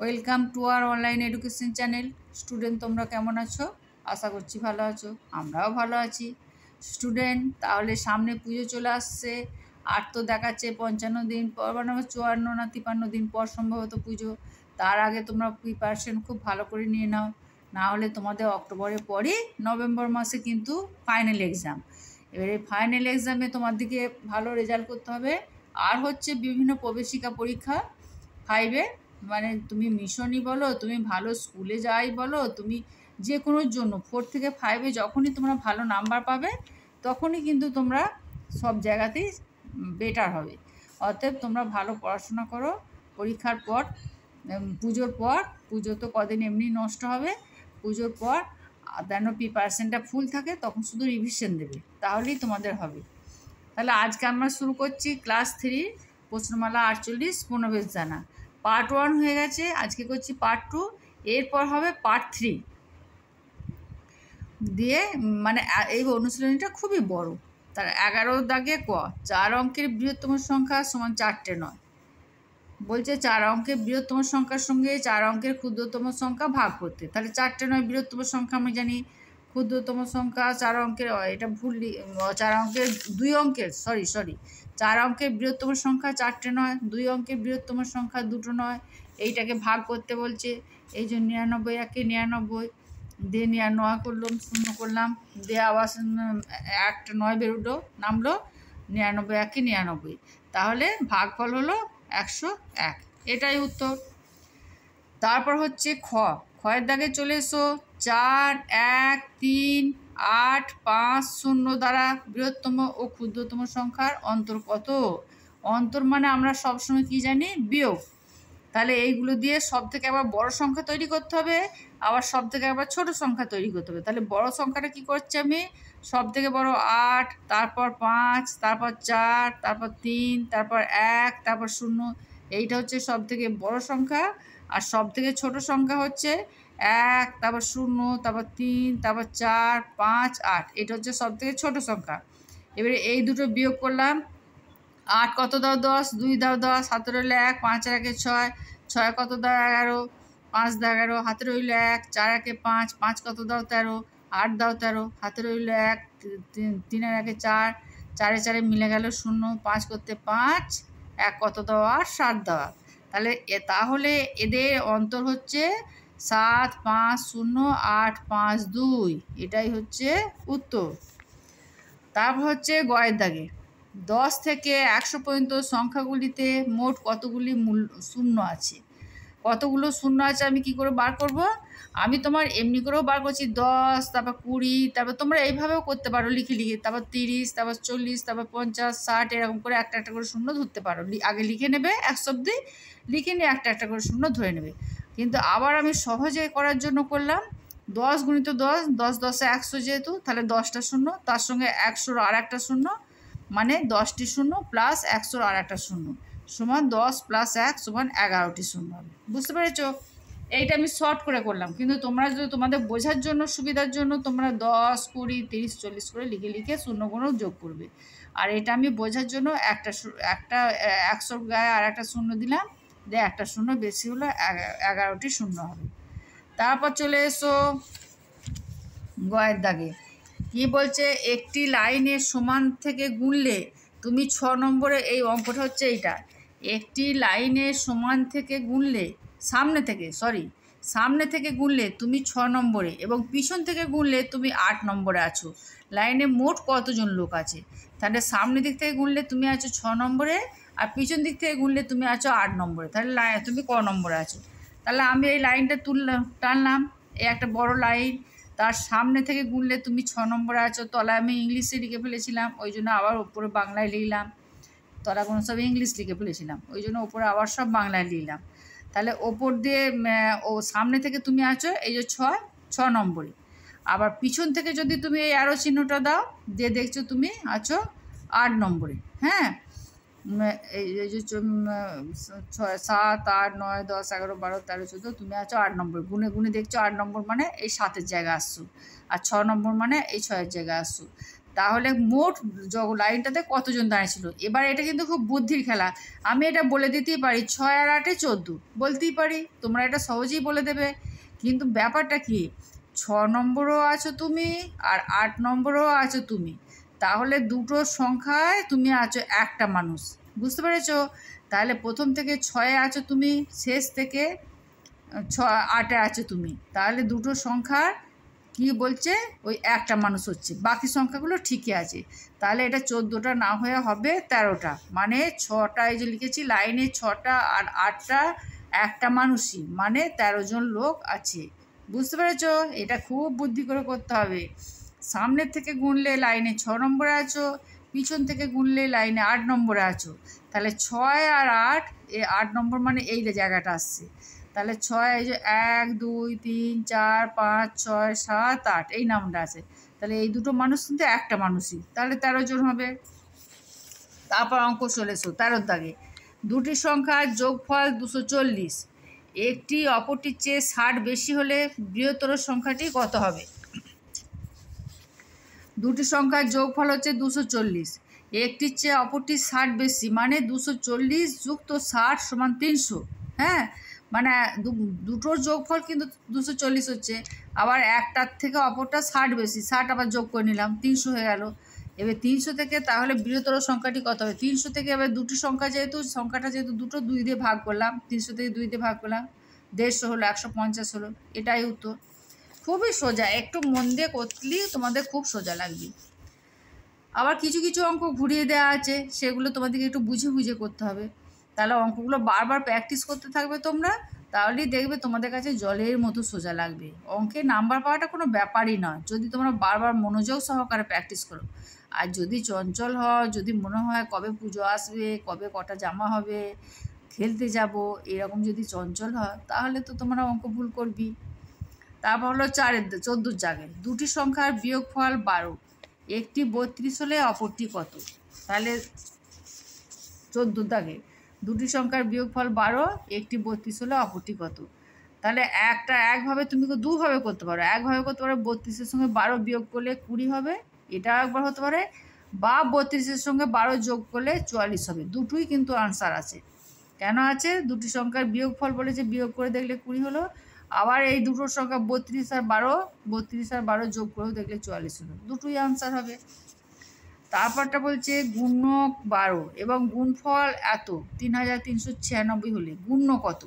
welcome to our online education channel student তোমরা কেমন আছো আশা করছি ভালো আছো আমরাও ভালো আছি স্টুডেন্ট তাহলে সামনে পুজো চলে আসছে আর তো দেখাচ্ছে পঞ্চান্ন দিন পর মানে চুয়ান্ন না তিপান্ন দিন পর সম্ভবত পুজো তার আগে তোমরা প্রিপারেশন খুব ভালো করে নিয়ে নাও না হলে তোমাদের অক্টোবরের পরই নভেম্বর মাসে কিন্তু ফাইনাল এক্সাম এবারে ফাইনাল এক্সামে তোমার দিকে ভালো রেজাল্ট করতে হবে আর হচ্ছে বিভিন্ন প্রবেশিকা পরীক্ষা ফাইভে মানে তুমি মিশনই বলো তুমি ভালো স্কুলে যাই বলো তুমি যে কোনোর জন্য ফোর থেকে ফাইভে যখনই তোমরা ভালো নাম্বার পাবে তখনই কিন্তু তোমরা সব জায়গাতেই বেটার হবে অতএব তোমরা ভালো পড়াশোনা করো পরীক্ষার পর পুজোর পর পুজো তো কদিন এমনি নষ্ট হবে পুজোর পর যেন প্রিপারেশনটা ফুল থাকে তখন শুধু রিভিশন দেবে তাহলেই তোমাদের হবে তাহলে আজকে আমরা শুরু করছি ক্লাস থ্রি প্রশ্নমালা আটচল্লিশ পুনবেশ জানা পার্ট ওয়ান হয়ে গেছে আজকে করছি পার্ট টু এরপর হবে পার্ট থ্রি দিয়ে মানে এই অনুশীলনীটা খুবই বড় তার এগারো দাগে ক চার অঙ্কের বৃহত্তম সংখ্যা সমান চারটে নয় বলছে চার অঙ্কের বৃহত্তম সংখ্যার সঙ্গে চার অঙ্কের ক্ষুদ্রতম সংখ্যা ভাগ করতে তাহলে চারটে নয় বৃহত্তম সংখ্যা আমি জানি ক্ষুদ্রতম সংখ্যা চার অঙ্কের এটা ভুল চার অঙ্কের দুই অঙ্কের সরি সরি চার অঙ্কের বৃহত্তম সংখ্যা চারটে নয় দুই অঙ্কের বৃহত্তম সংখ্যা দুটো নয় এইটাকে ভাগ করতে বলছে এই যে নিরানব্বই একে নিরানব্বই দিয়ে নেওয়া নয় করলাম শূন্য করলাম দিয়ে আবার একটা নয় বেরোলো নামলো নিরানব্বই একে নিরানব্বই তাহলে ভাগফল হলো একশো এক এটাই উত্তর তারপর হচ্ছে খ খয়ের দাগে চলে এসো চার এক তিন আট পাঁচ শূন্য দ্বারা বৃহত্তম ও ক্ষুদ্রতম সংখ্যার অন্তর কত অন্তর মানে আমরা সবসময় কি জানি বিয়োগ তাহলে এইগুলো দিয়ে সব থেকে আবার বড় সংখ্যা তৈরি করতে হবে আবার সব থেকে আবার ছোট সংখ্যা তৈরি করতে হবে তাহলে বড় সংখ্যাটা কি করছি আমি সব থেকে বড় আট তারপর পাঁচ তারপর চার তারপর তিন তারপর এক তারপর শূন্য এইটা হচ্ছে সব থেকে বড় সংখ্যা আর সব থেকে ছোট সংখ্যা হচ্ছে এক তারপর শূন্য তারপর তিন তারপর চার পাঁচ আট এটা হচ্ছে সব থেকে ছোটো সংখ্যা এবারে এই দুটো বিয়োগ করলাম আট কত দাও দশ দুই দাও দশ হাতের হইলে এক পাঁচ আর একে ছয় ছয় কত দাও এগারো পাঁচ দাও এগারো হাতের হইলো এক চার একে পাঁচ পাঁচ কত দাও তেরো আট দাও তেরো হাতের হইলো এক তিনের একে চার চারে চারে মিলে গেল শূন্য পাঁচ করতে পাঁচ এক কত দাও আর সাত দাও তাহলে তাহলে এদের অন্তর হচ্ছে সাত পাঁচ শূন্য আট পাঁচ দুই এটাই হচ্ছে উত্তর তারপর হচ্ছে গয়ের দাগে দশ থেকে একশো পর্যন্ত সংখ্যাগুলিতে মোট কতগুলি মূল শূন্য আছে কতগুলো শূন্য আছে আমি কি করে বার করব আমি তোমার এমনি করেও বার করছি দশ তারপর কুড়ি তারপর তোমরা এইভাবেও করতে পারো লিখে লিখে তারপর তিরিশ তারপর চল্লিশ তারপর পঞ্চাশ ষাট এরকম করে একটা একটা করে শূন্য ধরতে পারো আগে লিখে নেবে এক অব্দি লিখে নিয়ে একটা একটা করে শূন্য ধরে নেবে কিন্তু আবার আমি সহজে করার জন্য করলাম দশ গুণিত দশ দশ দশে একশো যেহেতু তাহলে দশটা শূন্য তার সঙ্গে একশোর আর একটা শূন্য মানে দশটি শূন্য প্লাস একশোর আর একটা শূন্য সমান দশ প্লাস এক সমান এগারোটি শূন্য হবে বুঝতে পেরেছ এইটা আমি শর্ট করে করলাম কিন্তু তোমরা যদি তোমাদের বোঝার জন্য সুবিধার জন্য তোমরা দশ কুড়ি তিরিশ চল্লিশ করে লিখে লিখে শূন্যগুলো যোগ করবে আর এটা আমি বোঝার জন্য একটা একটা একশোর গায়ে আর একটা শূন্য দিলাম যে একটা শূন্য বেশি হলে এগারোটি শূন্য হবে তারপর চলে এসো গয়ের দাগে কি বলছে একটি লাইনের সমান থেকে গুনলে তুমি ছ নম্বরে এই অঙ্কটা হচ্ছে এইটা একটি লাইনের সমান থেকে গুনলে সামনে থেকে সরি সামনে থেকে গুনলে তুমি ছ নম্বরে এবং পিছন থেকে গুনলে তুমি আট নম্বরে আছো লাইনে মোট কতজন লোক আছে তাহলে সামনে দিক থেকে গুনলে তুমি আছো ছ নম্বরে আর পিছন দিক থেকে গুনলে তুমি আছো আট নম্বরে তাহলে লাইন তুমি ক নম্বরে আছো তাহলে আমি এই লাইনটা তুললাম টানলাম এই একটা বড় লাইন তার সামনে থেকে গুনলে তুমি ছ নম্বরে আছো তলায় আমি ইংলিশে লিখে ফেলেছিলাম ওই জন্য আবার ওপরে বাংলায় লিখলাম তলা কোনো সব ইংলিশ লিখে ফেলেছিলাম ওই জন্য ওপরে আবার সব বাংলায় লিখলাম তাহলে ওপর দিয়ে ও সামনে থেকে তুমি আছো এই যে ছয় ছ নম্বরে আবার পিছন থেকে যদি তুমি এই অ্যারো চিহ্নটা দাও যে দেখছো তুমি আছো আট নম্বরে হ্যাঁ এই যে ছয় সাত আট নয় দশ এগারো বারো তেরো চোদ্দো তুমি আছো আট নম্বর গুনে গুনে দেখছো আট নম্বর মানে এই সাতের জায়গায় আসছো আর ছ নম্বর মানে এই ছয়ের জায়গায় আসছো তাহলে মোট লাইনটাতে কতজন দাঁড়িয়েছিল এবার এটা কিন্তু খুব বুদ্ধির খেলা আমি এটা বলে দিতেই পারি ছয় আর আটে চোদ্দো বলতেই পারি তোমরা এটা সহজেই বলে দেবে কিন্তু ব্যাপারটা কি ছ নম্বরও আছো তুমি আর আট নম্বরও আছো তুমি তাহলে দুটো সংখ্যায় তুমি আছো একটা মানুষ বুঝতে পেরেছ তাহলে প্রথম থেকে ছয়ে আছো তুমি শেষ থেকে ছ আটে আছো তুমি তাহলে দুটো সংখ্যার কি বলছে ওই একটা মানুষ হচ্ছে বাকি সংখ্যাগুলো ঠিকই আছে তাহলে এটা চোদ্দোটা না হয়ে হবে তেরোটা মানে ছটা এই যে লিখেছি লাইনে ছটা আর আটটা একটা মানুষই মানে তেরো জন লোক আছে বুঝতে পেরেছ এটা খুব বুদ্ধি করে করতে হবে সামনের থেকে গুনলে লাইনে ছ নম্বরে আছো পিছন থেকে গুনলে লাইনে আট নম্বরে আছো তাহলে ছয় আর আট এ আট নম্বর মানে এই জায়গাটা আসছে তাহলে ছয় এই যে এক দুই তিন চার পাঁচ ছয় সাত আট এই নামটা আছে তাহলে এই দুটো মানুষ কিন্তু একটা মানুষই তাহলে তেরো জন হবে তারপর অঙ্ক চলে এসো তেরোর দাগে দুটি সংখ্যার যোগফল দুশো চল্লিশ একটি অপরটির চেয়ে ষাট বেশি হলে বৃহত্তর সংখ্যাটি কত হবে দুটি সংখ্যার যোগফল হচ্ছে দুশো চল্লিশ একটির চেয়ে অপরটির ষাট বেশি মানে দুশো চল্লিশ যুক্ত ষাট সমান তিনশো হ্যাঁ মানে দুটোর যোগফল কিন্তু দুশো চল্লিশ হচ্ছে আবার একটার থেকে অপরটা ষাট বেশি ষাট আবার যোগ করে নিলাম তিনশো হয়ে গেল এবার তিনশো থেকে তাহলে বৃহত্তর সংখ্যাটি কত হবে তিনশো থেকে এবার দুটি সংখ্যা যেহেতু সংখ্যাটা যেহেতু দুটো দুই দিয়ে ভাগ করলাম তিনশো থেকে দুই দিয়ে ভাগ করলাম দেড়শো হলো একশো পঞ্চাশ হলো এটাই উত্তর খুবই সোজা একটু মন দিয়ে করলে তোমাদের খুব সোজা লাগবে আবার কিছু কিছু অঙ্ক ঘুরিয়ে দেওয়া আছে সেগুলো তোমাদেরকে একটু বুঝে বুঝে করতে হবে তাহলে অঙ্কগুলো বারবার প্র্যাকটিস করতে থাকবে তোমরা তাহলেই দেখবে তোমাদের কাছে জলের মতো সোজা লাগবে অঙ্কে নাম্বার পাওয়াটা কোনো ব্যাপারই নয় যদি তোমরা বারবার মনোযোগ সহকারে প্র্যাকটিস করো আর যদি চঞ্চল হও যদি মনে হয় কবে পুজো আসবে কবে কটা জামা হবে খেলতে যাব এরকম যদি চঞ্চল হয় তাহলে তো তোমরা অঙ্ক ভুল করবি তারপর হলো চারের চোদ্দোর জায়গায় দুটি সংখ্যার বিয়োগফল বারো একটি বত্রিশ হলে অপরটি কত তাহলে চোদ্দোর দাগে দুটি সংখ্যার বিয়োগফল বারো একটি বত্রিশ হলে অপরটি কত তাহলে একটা একভাবে তুমি দুভাবে করতে পারো একভাবে করতে পারো বত্রিশের সঙ্গে বারো বিয়োগ করলে কুড়ি হবে এটা একবার হতে পারে বা বত্রিশের সঙ্গে বারো যোগ করলে চুয়াল্লিশ হবে দুটোই কিন্তু আনসার আছে কেন আছে দুটি সংখ্যার বিয়োগফল বলে যে বিয়োগ করে দেখলে কুড়ি হলো আবার এই দুটোর সংখ্যা বত্রিশ আর বারো বত্রিশ আর বারো যোগ করেও দেখলে চুয়াল্লিশ হলো দুটোই আনসার হবে তারপরটা বলছে গুণক বারো এবং গুণফল এত তিন হাজার তিনশো ছিয়ানব্বই হলে গুণ্য কত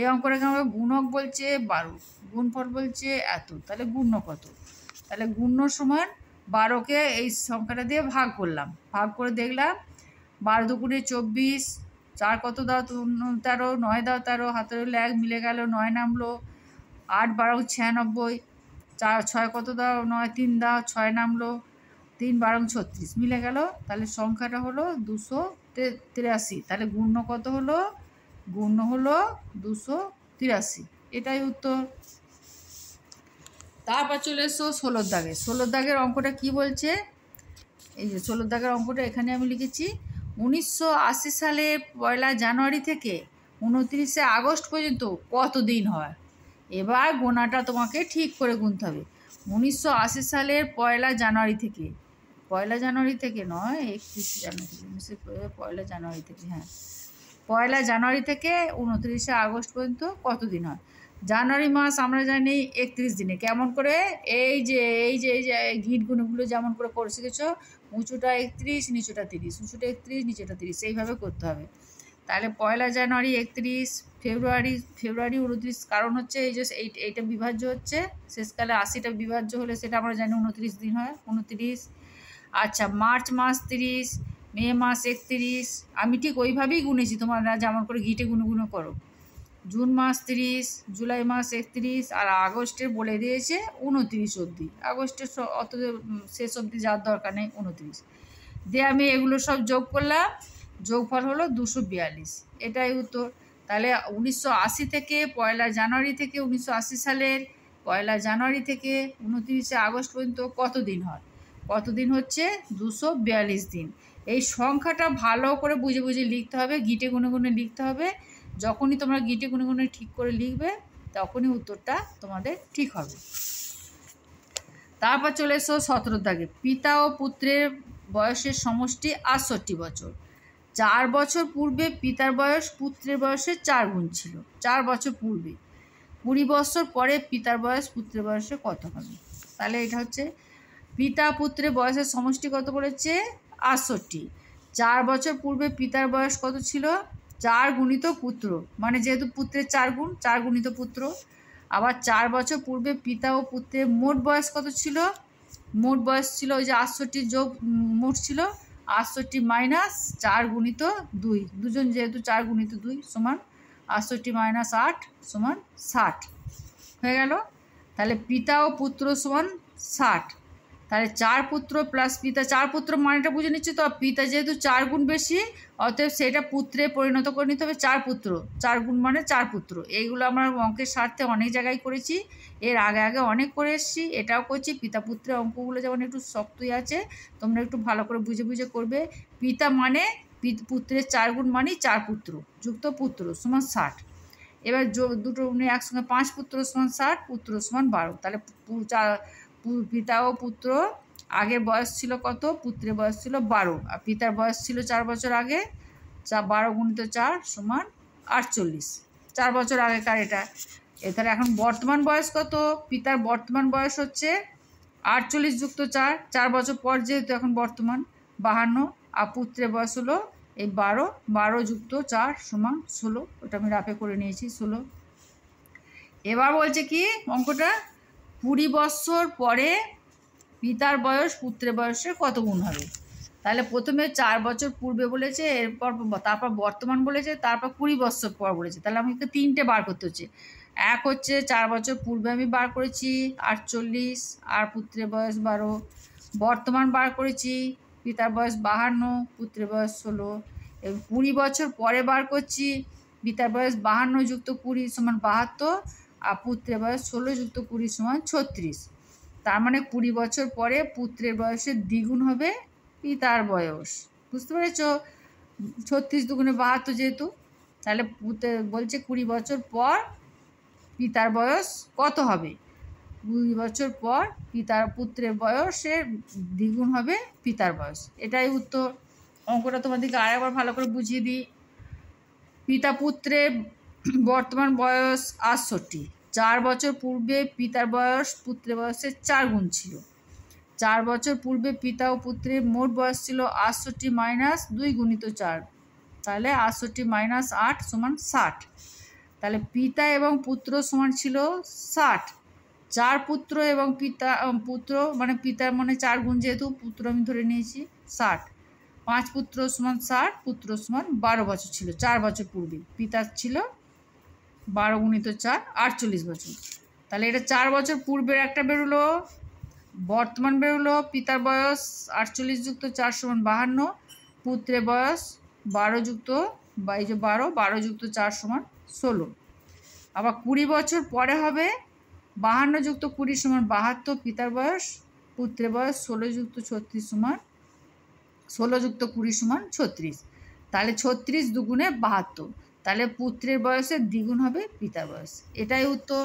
এই অঙ্কটা কেন গুণক বলছে বারো গুণফল বলছে এত তাহলে গুণ্য কত তাহলে গুণ্য সমান বারোকে এই সংখ্যাটা দিয়ে ভাগ করলাম ভাগ করে দেখলাম বারো দুপুরে চব্বিশ চার কত দাও তেরো নয় দাও তেরো হাতের ল্যাগ মিলে গেল নয় নামলো আট বারো ছিয়ানব্বই চার ছয় কত দাও নয় তিন দাও ছয় নামলো তিন বারো ছত্রিশ মিলে গেল তাহলে সংখ্যাটা হলো দুশো তিরাশি তাহলে গুণ্য কত হলো গুণ্য হলো দুশো তিরাশি এটাই উত্তর তারপর চলে এসো ষোলোর দাগে ষোলোর দাগের অঙ্কটা কি বলছে এই যে ষোলোর দাগের অঙ্কটা এখানে আমি লিখেছি উনিশশো আশি সালে পয়লা জানুয়ারি থেকে উনত্রিশে আগস্ট পর্যন্ত কত দিন হয় এবার গোনাটা তোমাকে ঠিক করে গুনতে হবে উনিশশো আশি সালের পয়লা জানুয়ারি থেকে পয়লা জানুয়ারি থেকে নয় একত্রিশে জানুয়ারি উনিশে পয়লা জানুয়ারি থেকে হ্যাঁ পয়লা জানুয়ারি থেকে উনত্রিশে আগস্ট পর্যন্ত কত দিন হয় জানুয়ারি মাস আমরা জানি একত্রিশ দিনে কেমন করে এই যে এই যে এই যে ঘিটগুলোগুলো যেমন করে করে শিখেছো উঁচুটা একত্রিশ নিচুটা তিরিশ উঁচুটা একত্রিশ নিচুটা তিরিশ এইভাবে করতে হবে তাহলে পয়লা জানুয়ারি একত্রিশ ফেব্রুয়ারি ফেব্রুয়ারি উনত্রিশ কারণ হচ্ছে এই যে এইটা বিভাজ্য হচ্ছে শেষকালে আশিটা বিভাজ্য হলে সেটা আমরা জানি উনত্রিশ দিন হয় উনত্রিশ আচ্ছা মার্চ মাস তিরিশ মে মাস একত্রিশ আমি ঠিক ওইভাবেই গুনেছি তোমরা যেমন করে ঘিটে গুনে গুনে করো জুন মাস তিরিশ জুলাই মাস একত্রিশ আর আগস্টের বলে দিয়েছে উনত্রিশ অবধি আগস্টের অত শেষ অবধি যাওয়ার দরকার নেই উনত্রিশ দিয়ে আমি এগুলো সব যোগ করলাম যোগফল হলো দুশো বিয়াল্লিশ এটাই উত্তর তাহলে উনিশশো আশি থেকে পয়লা জানুয়ারি থেকে উনিশশো আশি সালের পয়লা জানুয়ারি থেকে উনত্রিশে আগস্ট পর্যন্ত কত দিন হয় কত দিন হচ্ছে দুশো বিয়াল্লিশ দিন এই সংখ্যাটা ভালো করে বুঝে বুঝে লিখতে হবে গিটে গুনে গুনে লিখতে হবে যখনই তোমরা গিটে কোনো কোনো ঠিক করে লিখবে তখনই উত্তরটা তোমাদের ঠিক হবে তারপর চলে এসো সতেরো দাগে পিতা ও পুত্রের বয়সের সমষ্টি আটষট্টি বছর চার বছর পূর্বে পিতার বয়স পুত্রের বয়সের চার গুণ ছিল চার বছর পূর্বে কুড়ি বছর পরে পিতার বয়স পুত্রের বয়সে কত হবে তাহলে এটা হচ্ছে পিতা পুত্রের বয়সের সমষ্টি কত বলেছে আটষট্টি চার বছর পূর্বে পিতার বয়স কত ছিল চার গুণিত পুত্র মানে যেহেতু পুত্রের চার গুণ চার গুণিত পুত্র আবার চার বছর পূর্বে পিতা ও পুত্রের মোট বয়স কত ছিল মোট বয়স ছিল ওই যে আটষট্টি যোগ মোট ছিল আটষট্টি মাইনাস চার গুণিত দুই দুজন যেহেতু চার গুণিত দুই সমান আটষট্টি মাইনাস আট সমান ষাট হয়ে গেল তাহলে পিতা ও পুত্র সমান ষাট তাহলে চার পুত্র প্লাস পিতা চার পুত্র মানেটা বুঝে নিচ্ছি তো পিতা যেহেতু চার গুণ বেশি অতএব সেটা পুত্রে পরিণত করে নিতে হবে চার পুত্র চার গুণ মানে চার পুত্র এইগুলো আমরা অঙ্কের স্বার্থে অনেক জায়গায় করেছি এর আগে আগে অনেক করে এসছি এটাও করছি পিতা পুত্রের অঙ্কগুলো যেমন একটু শক্তই আছে তোমরা একটু ভালো করে বুঝে বুঝে করবে পিতা মানে পুত্রের চার গুণ মানেই চার পুত্র যুক্ত পুত্র সমান ষাট এবার দুটো উনি একসঙ্গে পাঁচ পুত্র সমান ষাট পুত্র সমান বারো তাহলে চার পিতা ও পুত্র আগে বয়স ছিল কত পুত্রের বয়স ছিল বারো আর পিতার বয়স ছিল চার বছর আগে চা বারো গুণিত চার সমান আটচল্লিশ চার বছর আগেকার এটা এখানে এখন বর্তমান বয়স কত পিতার বর্তমান বয়স হচ্ছে আটচল্লিশ যুক্ত চার চার বছর পর যেহেতু এখন বর্তমান বাহান্ন আর পুত্রের বয়স হলো এই বারো বারো যুক্ত চার সমান ষোলো ওটা আমি রাপে করে নিয়েছি ষোলো এবার বলছে কি অঙ্কটা কুড়ি বৎসর পরে পিতার বয়স পুত্রের বয়সের কত গুণ হবে তাহলে প্রথমে চার বছর পূর্বে বলেছে এরপর তারপর বর্তমান বলেছে তারপর কুড়ি বছর পর বলেছে তাহলে আমাকে তিনটে বার করতে হচ্ছে এক হচ্ছে চার বছর পূর্বে আমি বার করেছি আটচল্লিশ আর পুত্রের বয়স বারো বর্তমান বার করেছি পিতার বয়স বাহান্ন পুত্রের বয়স ষোলো এবং কুড়ি বছর পরে বার করছি পিতার বয়স বাহান্ন যুক্ত কুড়ি সমান বাহাত্তর আর পুত্রের বয়স ষোলো যুক্ত কুড়ি সমান ছত্রিশ তার মানে কুড়ি বছর পরে পুত্রের বয়সের দ্বিগুণ হবে পিতার বয়স বুঝতে পেরেছ ছত্রিশ দুগুণে বাহাত্তর যেহেতু তাহলে পুতে বলছে কুড়ি বছর পর পিতার বয়স কত হবে কুড়ি বছর পর পিতার পুত্রের বয়সের দ্বিগুণ হবে পিতার বয়স এটাই উত্তর অঙ্কটা তোমাদেরকে আরেকবার ভালো করে বুঝিয়ে দিই পিতা পুত্রের বর্তমান বয়স আটষট্টি চার বছর পূর্বে পিতার বয়স পুত্রের বয়সের চার গুণ ছিল চার বছর পূর্বে পিতা ও পুত্রের মোট বয়স ছিল আটষট্টি মাইনাস দুই গুণিত চার তাহলে আটষট্টি মাইনাস আট সমান ষাট তাহলে পিতা এবং পুত্র সমান ছিল ষাট চার পুত্র এবং পিতা পুত্র মানে পিতার মনে চার গুণ যেহেতু পুত্র আমি ধরে নিয়েছি ষাট পাঁচ পুত্র সমান ষাট পুত্র সমান বারো বছর ছিল চার বছর পূর্বে পিতার ছিল বারো গুণিত চার আটচল্লিশ বছর তাহলে এটা চার বছর পূর্বের একটা বেরোলো বর্তমান বেরোলো পিতার বয়স আটচল্লিশ যুক্ত চার সমান বাহান্ন পুত্রের বয়স বারো যুক্ত বাইশ বারো বারো যুক্ত চার সমান ষোলো আবার কুড়ি বছর পরে হবে বাহান্ন যুক্ত কুড়ি সমান বাহাত্তর পিতার বয়স পুত্রের বয়স ষোলো যুক্ত ছত্রিশ সমান ষোলো যুক্ত কুড়ি সমান ছত্রিশ তাহলে ছত্রিশ দুগুণে বাহাত্তর তাহলে পুত্রের বয়সে দ্বিগুণ হবে পিতার বয়স এটাই উত্তর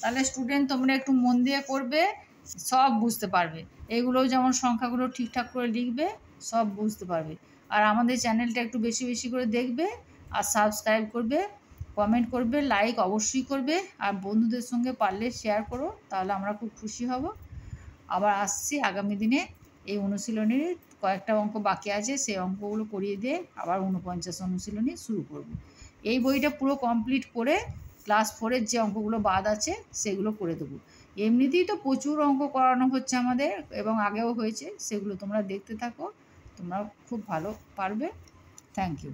তাহলে স্টুডেন্ট তোমরা একটু মন দিয়ে করবে সব বুঝতে পারবে এগুলো যেমন সংখ্যাগুলো ঠিকঠাক করে লিখবে সব বুঝতে পারবে আর আমাদের চ্যানেলটা একটু বেশি বেশি করে দেখবে আর সাবস্ক্রাইব করবে কমেন্ট করবে লাইক অবশ্যই করবে আর বন্ধুদের সঙ্গে পারলে শেয়ার করো তাহলে আমরা খুব খুশি হব আবার আসছি আগামী দিনে এই অনুশীলনীর কয়েকটা অঙ্ক বাকি আছে সেই অঙ্কগুলো করিয়ে দিয়ে আবার উনপঞ্চাশ অনুশীলনী শুরু করব এই বইটা পুরো কমপ্লিট করে ক্লাস ফোরের যে অঙ্কগুলো বাদ আছে সেগুলো করে দেবো এমনিতেই তো প্রচুর অঙ্ক করানো হচ্ছে আমাদের এবং আগেও হয়েছে সেগুলো তোমরা দেখতে থাকো তোমরা খুব ভালো পারবে থ্যাংক ইউ